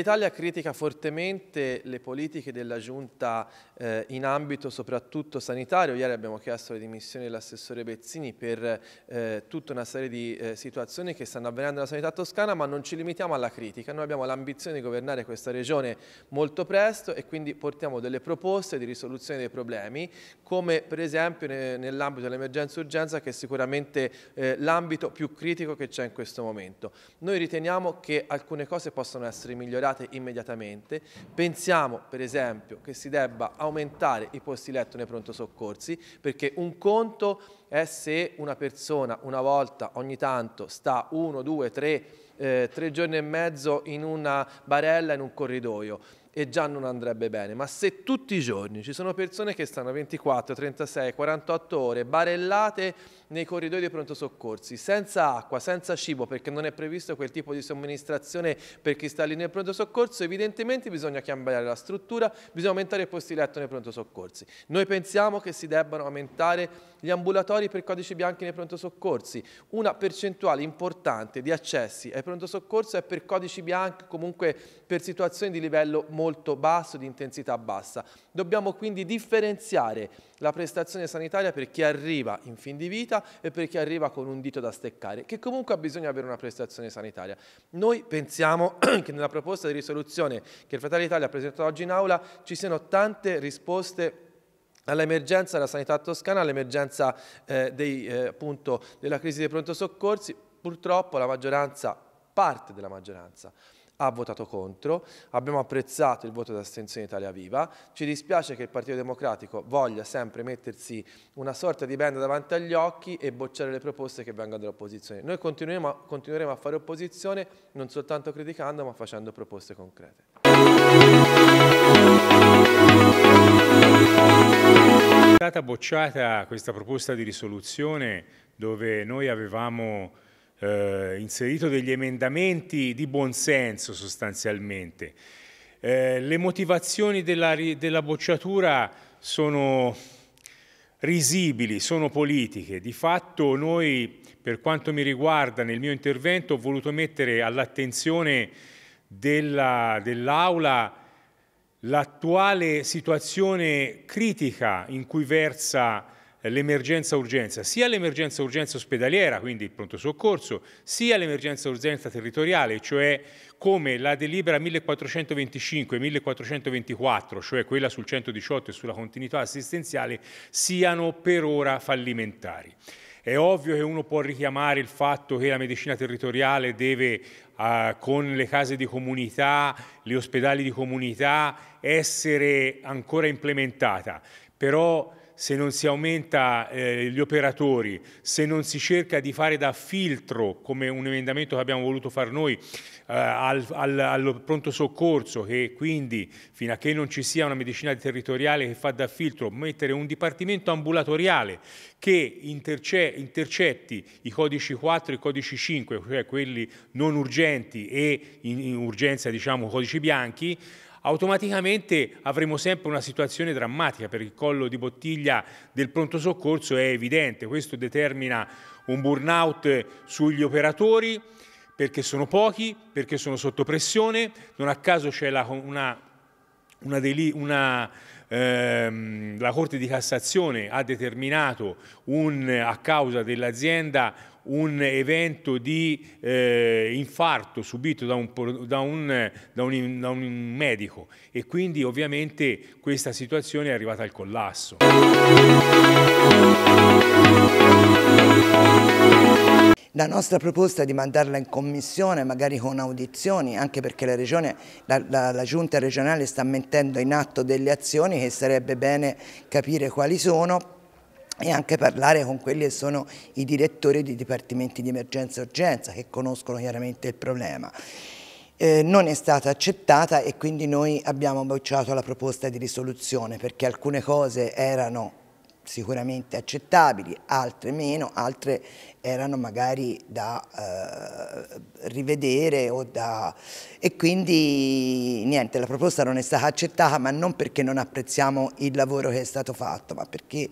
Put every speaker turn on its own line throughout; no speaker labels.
l'Italia critica
fortemente le politiche della Giunta eh, in ambito soprattutto sanitario. Ieri abbiamo chiesto le dimissioni dell'assessore Bezzini per eh, tutta una serie di eh, situazioni che stanno avvenendo nella sanità toscana, ma non ci limitiamo alla critica. Noi abbiamo l'ambizione di governare questa regione molto presto e quindi portiamo delle proposte di risoluzione dei problemi, come per esempio ne, nell'ambito dell'emergenza-urgenza, che è sicuramente eh, l'ambito più critico che c'è in questo momento. Noi riteniamo che alcune cose possano essere migliorate applicate immediatamente. Pensiamo per esempio che si debba aumentare i posti letto nei pronto soccorsi perché un conto è se una persona una volta ogni tanto sta uno, due, tre, eh, tre giorni e mezzo in una barella, in un corridoio e già non andrebbe bene, ma se tutti i giorni ci sono persone che stanno 24, 36, 48 ore barellate nei corridoi dei pronto soccorsi, senza acqua, senza cibo, perché non è previsto quel tipo di somministrazione per chi sta lì nel pronto soccorso, evidentemente bisogna cambiare la struttura, bisogna aumentare i posti letto nei pronto soccorsi. Noi pensiamo che si debbano aumentare gli ambulatori per codici bianchi nei pronto soccorsi. Una percentuale importante di accessi ai pronto soccorso è per codici bianchi, comunque per situazioni di livello molto basso, di intensità bassa. Dobbiamo quindi differenziare la prestazione sanitaria per chi arriva in fin di vita e per chi arriva con un dito da steccare, che comunque ha bisogno di avere una prestazione sanitaria. Noi pensiamo che nella proposta di risoluzione che il Fratelli Italia ha presentato oggi in aula ci siano tante risposte all'emergenza della sanità toscana, all'emergenza eh, eh, della crisi dei pronto soccorsi, purtroppo la maggioranza, parte della maggioranza, ha votato contro, abbiamo apprezzato il voto d'astensione Italia Viva, ci dispiace che il Partito Democratico voglia sempre mettersi una sorta di benda davanti agli occhi e bocciare le proposte che vengono dall'opposizione. Noi continueremo continueremo a fare opposizione non soltanto criticando ma facendo proposte concrete.
stata bocciata questa proposta di risoluzione dove noi avevamo eh, inserito degli emendamenti di buonsenso sostanzialmente. Eh, le motivazioni della, della bocciatura sono risibili, sono politiche. Di fatto noi, per quanto mi riguarda, nel mio intervento ho voluto mettere all'attenzione dell'Aula dell l'attuale situazione critica in cui versa l'emergenza urgenza, sia l'emergenza urgenza ospedaliera, quindi il pronto soccorso, sia l'emergenza urgenza territoriale, cioè come la delibera 1425 e 1424, cioè quella sul 118 e sulla continuità assistenziale, siano per ora fallimentari. È ovvio che uno può richiamare il fatto che la medicina territoriale deve eh, con le case di comunità, gli ospedali di comunità, essere ancora implementata. Però se non si aumenta eh, gli operatori, se non si cerca di fare da filtro, come un emendamento che abbiamo voluto fare noi, eh, al, al, al, pronto soccorso, che quindi fino a che non ci sia una medicina territoriale che fa da filtro, mettere un dipartimento ambulatoriale che interce intercetti i codici 4 e i codici 5, cioè quelli non urgenti e in, in urgenza diciamo codici bianchi, automaticamente avremo sempre una situazione drammatica perché il collo di bottiglia del pronto soccorso è evidente, questo determina un burnout sugli operatori perché sono pochi, perché sono sotto pressione, non a caso c'è la, una, una, una ehm, la Corte di Cassazione ha determinato un, a causa dell'azienda un evento di eh, infarto subito da un, da, un, da, un, da un, medico e quindi ovviamente questa situazione è arrivata al collasso.
La nostra proposta è di mandarla in commissione, magari con audizioni, anche perché la, regione, la, la, la, giunta regionale sta mettendo in atto delle azioni che sarebbe bene capire quali sono e anche parlare con quelli che sono i direttori dei dipartimenti di emergenza e urgenza che conoscono chiaramente il problema. Eh, non è stata accettata e quindi noi abbiamo bocciato la proposta di risoluzione perché alcune cose erano sicuramente accettabili, altre meno, altre erano magari da eh, rivedere o da... e quindi niente, la proposta non è stata accettata ma non perché non apprezziamo il lavoro che è stato fatto ma perché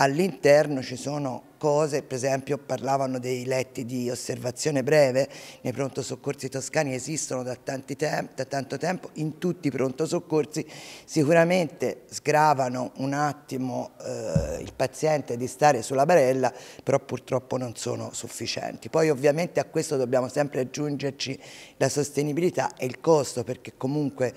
all'interno ci sono cose, per esempio parlavano dei letti di osservazione breve, nei pronto soccorsi toscani esistono da, temp da tanto tempo, in tutti i pronto soccorsi sicuramente sgravano un attimo eh, il paziente di stare sulla barella, però purtroppo non sono sufficienti. Poi ovviamente a questo dobbiamo sempre aggiungerci la sostenibilità e il costo, perché comunque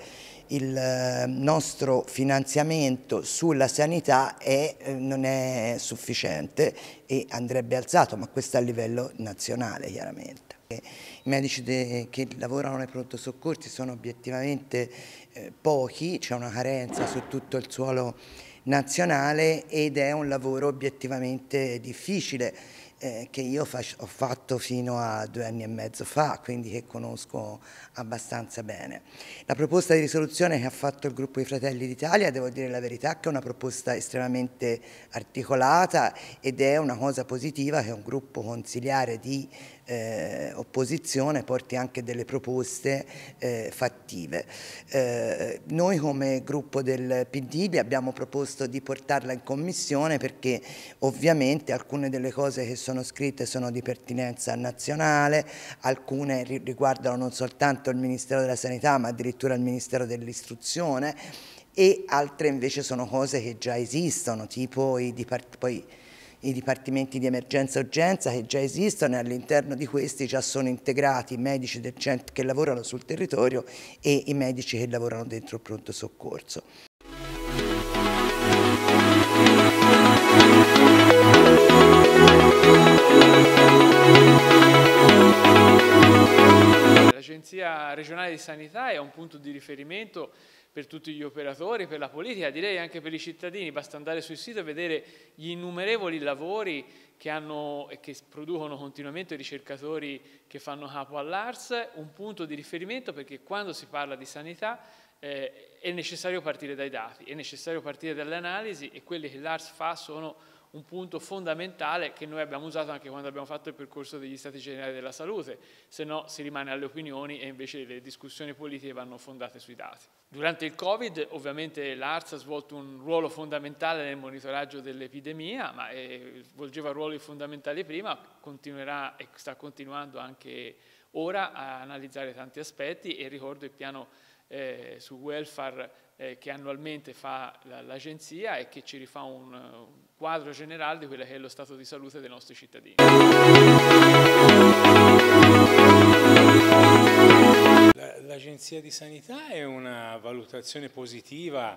il eh, nostro finanziamento sulla sanità è, eh, non è sufficiente e andrebbe alzato, ma questo a livello nazionale chiaramente. I medici che lavorano nei pronto soccorsi sono obiettivamente eh, pochi, c'è una carenza su tutto il suolo nazionale ed è un lavoro obiettivamente difficile eh, che io ho fatto fino a due anni e mezzo fa, quindi che conosco abbastanza bene. La proposta di risoluzione che ha fatto il gruppo I Fratelli d'Italia, devo dire la verità, che è una proposta estremamente articolata ed è una cosa positiva che un gruppo consiliare di eh, opposizione porti anche delle proposte eh, fattive. Eh, noi come gruppo del PD vi abbiamo proposto di portarla in commissione perché ovviamente alcune delle cose che sono scritte sono di pertinenza nazionale, alcune riguardano non soltanto il Ministero della Sanità ma addirittura il Ministero dell'Istruzione e altre invece sono cose che già esistono, tipo i dipartimenti i dipartimenti di emergenza e urgenza che già esistono e all'interno di questi già sono integrati i medici del centro che lavorano sul territorio e i medici che lavorano dentro il pronto soccorso.
L'Agenzia regionale di sanità è un punto di riferimento
per tutti gli operatori, per la politica, direi anche per i cittadini, basta andare sul sito e vedere gli innumerevoli lavori che, hanno, che producono continuamente i ricercatori che fanno capo all'ARS, un punto di riferimento perché quando si parla di sanità eh, è necessario partire dai dati, è necessario partire dalle analisi e quelli che l'ARS fa sono un punto fondamentale che noi abbiamo usato anche quando abbiamo fatto il percorso degli stati generali della salute, se no si rimane alle opinioni e invece le discussioni politiche vanno fondate sui dati. Durante il Covid ovviamente l'ARS ha svolto un ruolo fondamentale nel monitoraggio dell'epidemia, ma eh, svolgeva ruoli fondamentali prima, continuerà e sta continuando anche ora a analizzare tanti aspetti e ricordo il piano eh, su welfare eh, che annualmente fa l'agenzia e che ci rifà un, quadro
generale di quello che è lo stato di salute dei nostri cittadini. L'Agenzia di Sanità è una valutazione positiva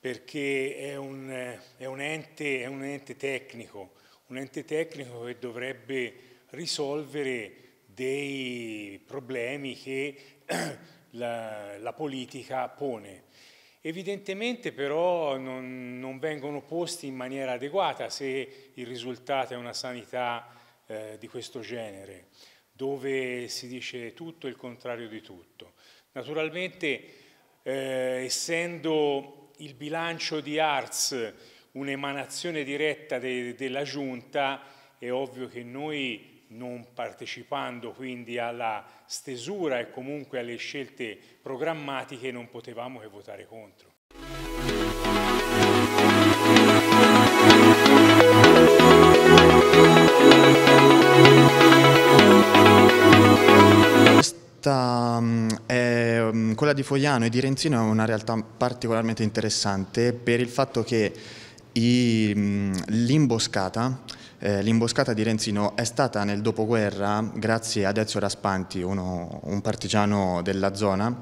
perché è un, è, un ente, è un, ente, tecnico, un ente tecnico che dovrebbe risolvere dei problemi che la, la politica pone. Evidentemente però non, non, vengono posti in maniera adeguata se il risultato è una sanità eh, di questo genere, dove si dice tutto e il contrario di tutto. Naturalmente, eh, essendo il bilancio di ARS un'emanazione diretta de, della Giunta, è ovvio che noi non partecipando quindi alla stesura e comunque alle scelte programmatiche non potevamo che votare contro.
Questa mm, è, mm, quella di Fogliano e di Renzino è una realtà particolarmente interessante per il fatto che mm, l'imboscata eh, L'imboscata di Renzino è stata nel dopoguerra, grazie ad Ezio Raspanti, uno, un partigiano della zona,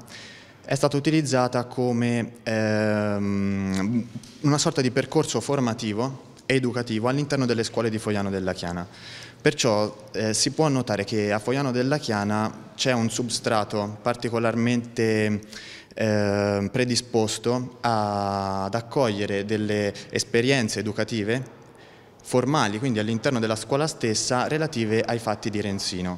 è stata utilizzata come ehm, una sorta di percorso formativo e educativo all'interno delle scuole di Foiano della Chiana. Perciò eh, si può notare che a Foiano della Chiana c'è un substrato particolarmente eh, predisposto a, ad accogliere delle esperienze educative formali, quindi all'interno della scuola stessa, relative ai fatti di Renzino.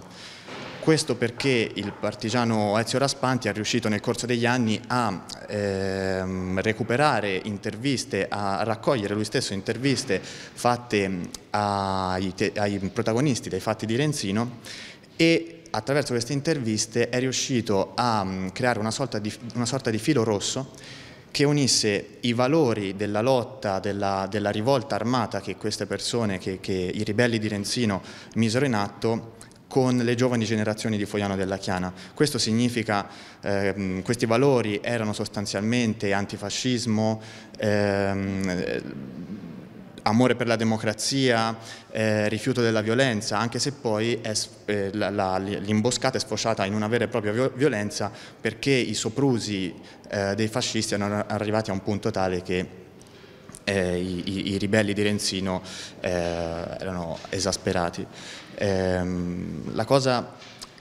Questo perché il partigiano Ezio Raspanti è riuscito nel corso degli anni a ehm, recuperare interviste, a raccogliere lui stesso interviste fatte ai, ai protagonisti dei fatti di Renzino e attraverso queste interviste è riuscito a creare una sorta di, una sorta di filo rosso che unisse i valori della lotta, della, della rivolta armata che queste persone, che, che i ribelli di Renzino misero in atto, con le giovani generazioni di Foiano della Chiana. Questo significa, ehm, questi valori erano sostanzialmente antifascismo, ehm, amore per la democrazia, eh, rifiuto della violenza, anche se poi eh, l'imboscata è sfociata in una vera e propria violenza perché i soprusi eh, dei fascisti erano arrivati a un punto tale che eh, i, i, i, ribelli di Renzino eh, erano esasperati. Ehm, la cosa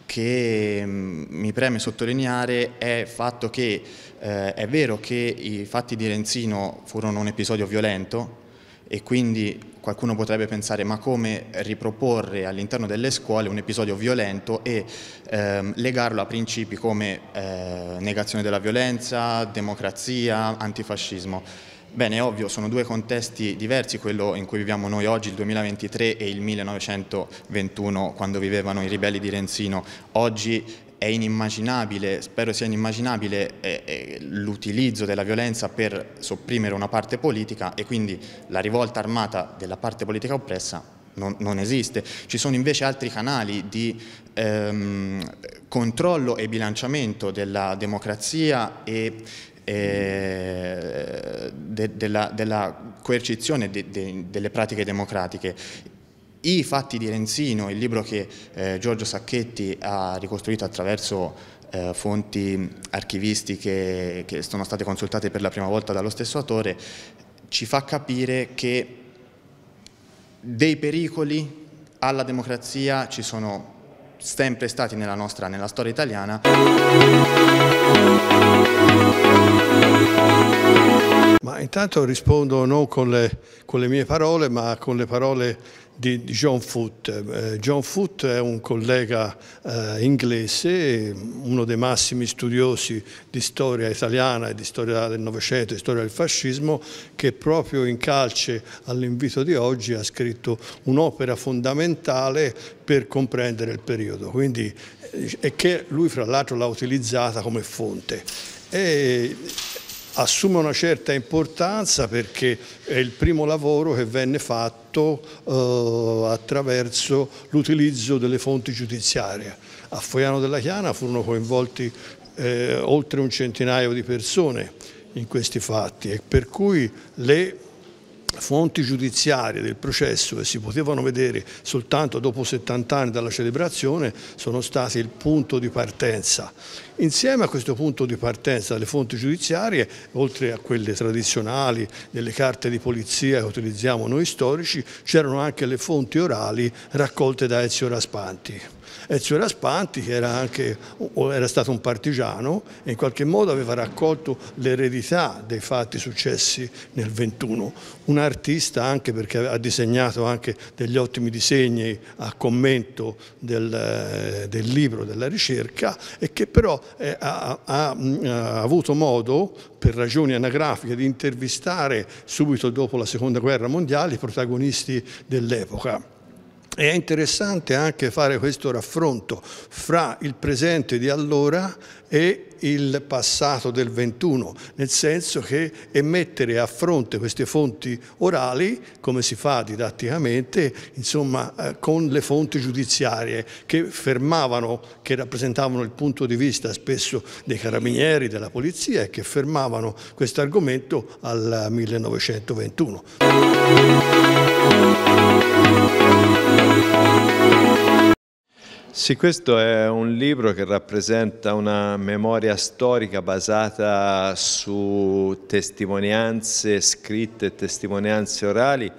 che mm, mi preme sottolineare è il fatto che eh, è vero che i fatti di Renzino furono un episodio violento, e quindi qualcuno potrebbe pensare ma come riproporre all'interno delle scuole un episodio violento e ehm, legarlo a principi come eh, negazione della violenza, democrazia, antifascismo. Bene, è ovvio, sono due contesti diversi, quello in cui viviamo noi oggi, il 2023 e il 1921, quando vivevano i ribelli di Renzino. Oggi è inimmaginabile, spero sia inimmaginabile eh, eh, l'utilizzo della violenza per sopprimere una parte politica e quindi la rivolta armata della parte politica oppressa non, non esiste. Ci sono invece altri canali di ehm, controllo e bilanciamento della democrazia e eh, de, della, coercizione de, de, delle pratiche democratiche i fatti di Renzino, il libro che eh, Giorgio Sacchetti ha ricostruito attraverso eh, fonti archivistiche che sono state consultate per la prima volta dallo stesso autore, ci fa capire che dei pericoli alla democrazia ci sono sempre stati nella, nostra, nella storia italiana.
Ma intanto rispondo non con le, con le mie parole, ma con le parole di John Foote. Eh, John Foote è un collega eh, inglese, uno dei massimi studiosi di storia italiana e di storia del Novecento, di storia del fascismo, che proprio in calce all'invito di oggi ha scritto un'opera fondamentale per comprendere il periodo, Quindi, eh, e che lui fra l'altro l'ha utilizzata come fonte. E assume una certa importanza perché è il primo lavoro che venne fatto eh, attraverso l'utilizzo delle fonti giudiziarie. A Foiano della Chiana furono coinvolti eh, oltre un centinaio di persone in questi fatti e per cui le fonti giudiziarie del processo che si potevano vedere soltanto dopo 70 anni dalla celebrazione sono stati il punto di partenza. Insieme a questo punto di partenza delle fonti giudiziarie, oltre a quelle tradizionali delle carte di polizia che utilizziamo noi storici, c'erano anche le fonti orali raccolte da Ezio Raspanti. Ezio cioè c'era che era, anche, era stato un partigiano e in qualche modo aveva raccolto l'eredità dei fatti successi nel 21. Un artista anche perché ha disegnato anche degli ottimi disegni a commento del, eh, del libro, della ricerca e che però è, eh, ha, ha, mm, ha avuto modo per ragioni anagrafiche di intervistare subito dopo la seconda guerra mondiale i protagonisti dell'epoca è interessante anche fare questo raffronto fra il presente di allora e il passato del 21, nel senso che è mettere a fronte queste fonti orali, come si fa didatticamente, insomma, eh, con le fonti giudiziarie che fermavano, che rappresentavano il punto di vista spesso dei carabinieri, della polizia e che fermavano questo argomento al 1921.
Sì, questo è un libro che rappresenta una memoria storica basata su testimonianze scritte e testimonianze orali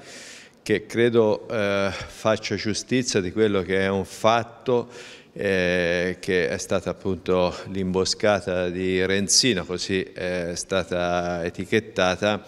che credo eh, faccia giustizia di quello che è un fatto eh, che è stata appunto l'imboscata di Renzino, così è stata etichettata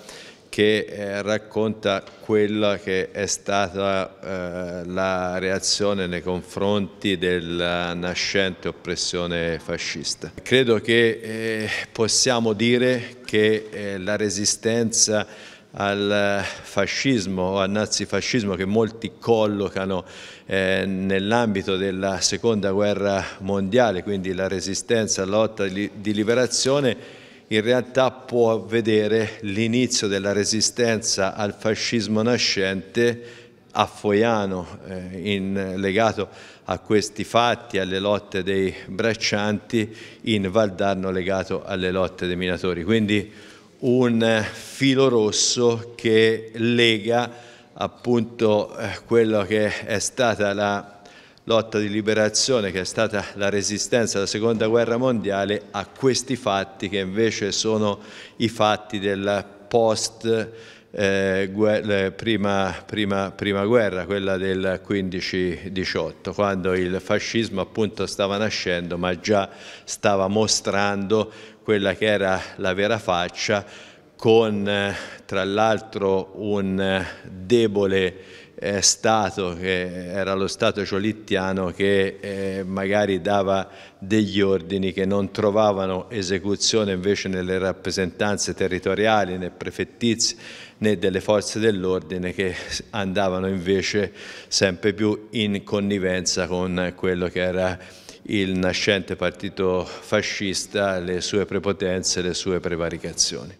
che eh, racconta quella che è stata eh, la reazione nei confronti della nascente oppressione fascista. Credo che eh, possiamo dire che eh, la resistenza al fascismo o al nazifascismo che molti collocano eh, nell'ambito della seconda guerra mondiale, quindi la resistenza, la lotta di liberazione, in realtà può vedere l'inizio della resistenza al fascismo nascente a Foiano, eh, in, legato a questi fatti, alle lotte dei braccianti, in Valdarno legato alle lotte dei minatori. Quindi un eh, filo rosso che lega appunto eh, quello che è stata la lotta di liberazione che è stata la resistenza alla seconda guerra mondiale a questi fatti che invece sono i fatti del post eh, guerra, prima, prima, prima, guerra, quella del 15-18, quando il fascismo appunto stava nascendo ma già stava mostrando quella che era la vera faccia con eh, tra l'altro un eh, debole eh, stato che era lo Stato ciolittiano che eh, magari dava degli ordini che non trovavano esecuzione invece nelle rappresentanze territoriali né prefettizie né delle forze dell'ordine che andavano invece sempre più in connivenza con quello che era il nascente partito fascista, le sue prepotenze, le sue prevaricazioni.